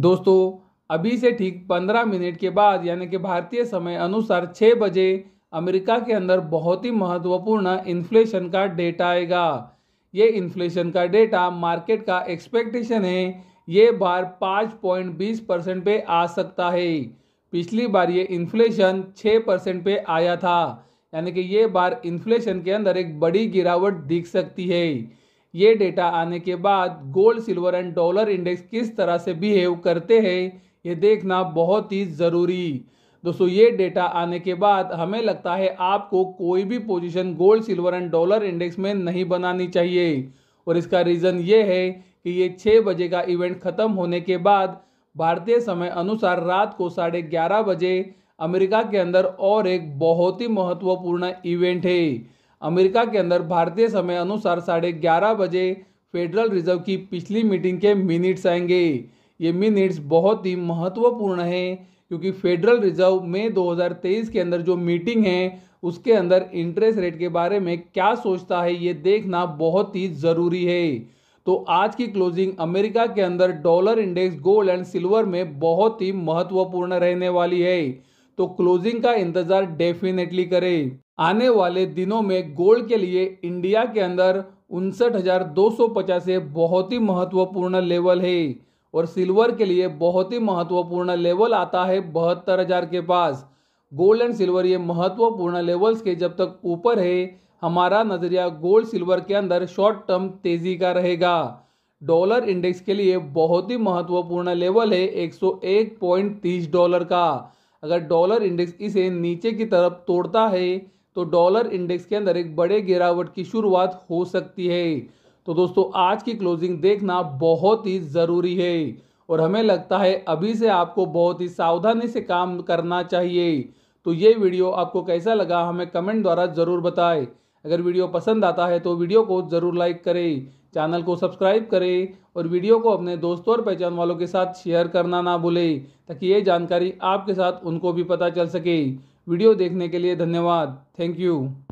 दोस्तों अभी से ठीक 15 मिनट के बाद यानी कि भारतीय समय अनुसार 6 बजे अमेरिका के अंदर बहुत ही महत्वपूर्ण इन्फ्लेशन का डेटा आएगा ये इन्फ्लेशन का डेटा मार्केट का एक्सपेक्टेशन है ये बार 5.20 परसेंट पे आ सकता है पिछली बार ये इन्फ्लेशन 6 परसेंट पे आया था यानी कि ये बार इन्फ्लेशन के अंदर एक बड़ी गिरावट दिख सकती है ये डेटा आने के बाद gold silver and dollar index किस तरह से बिहेव करते हैं ये देखना बहुत ही ज़रूरी दोस्तों ये डेटा आने के बाद हमें लगता है आपको कोई भी position gold silver and dollar index में नहीं बनानी चाहिए और इसका रीज़न ये है कि ये छः बजे का इवेंट ख़त्म होने के बाद भारतीय समय अनुसार रात को साढ़े ग्यारह बजे अमेरिका के अंदर और एक बहुत ही महत्वपूर्ण इवेंट है अमेरिका के अंदर भारतीय समय अनुसार साढ़े ग्यारह बजे फेडरल रिजर्व की पिछली मीटिंग के मिनट्स आएंगे ये मिनट्स बहुत ही महत्वपूर्ण है क्योंकि फेडरल रिजर्व में 2023 के अंदर जो मीटिंग है उसके अंदर इंटरेस्ट रेट के बारे में क्या सोचता है ये देखना बहुत ही ज़रूरी है तो आज की क्लोजिंग अमेरिका के अंदर dollar index gold and silver में बहुत ही महत्वपूर्ण रहने वाली है तो क्लोजिंग का इंतजार डेफिनेटली करें आने वाले दिनों में गोल्ड के लिए इंडिया के अंदर उनसठ हजार दो सौ पचास बहुत ही महत्वपूर्ण लेवल है और सिल्वर के लिए बहुत ही महत्वपूर्ण लेवल आता है बहत्तर हजार के पास गोल्ड एंड सिल्वर ये महत्वपूर्ण लेवल्स के जब तक ऊपर है हमारा नजरिया गोल्ड सिल्वर के अंदर शॉर्ट टर्म तेजी का रहेगा डॉलर इंडेक्स के लिए बहुत ही महत्वपूर्ण लेवल है 101.30 डॉलर का अगर डॉलर इंडेक्स इसे नीचे की तरफ तोड़ता है तो डॉलर इंडेक्स के अंदर एक बड़े गिरावट की शुरुआत हो सकती है तो दोस्तों आज की क्लोजिंग देखना बहुत ही ज़रूरी है और हमें लगता है अभी से आपको बहुत ही सावधानी से काम करना चाहिए तो ये वीडियो आपको कैसा लगा हमें कमेंट द्वारा ज़रूर बताएं अगर वीडियो पसंद आता है तो वीडियो को ज़रूर लाइक करें चैनल को सब्सक्राइब करें और वीडियो को अपने दोस्तों और पहचान वालों के साथ शेयर करना ना भूलें ताकि ये जानकारी आपके साथ उनको भी पता चल सके वीडियो देखने के लिए धन्यवाद थैंक यू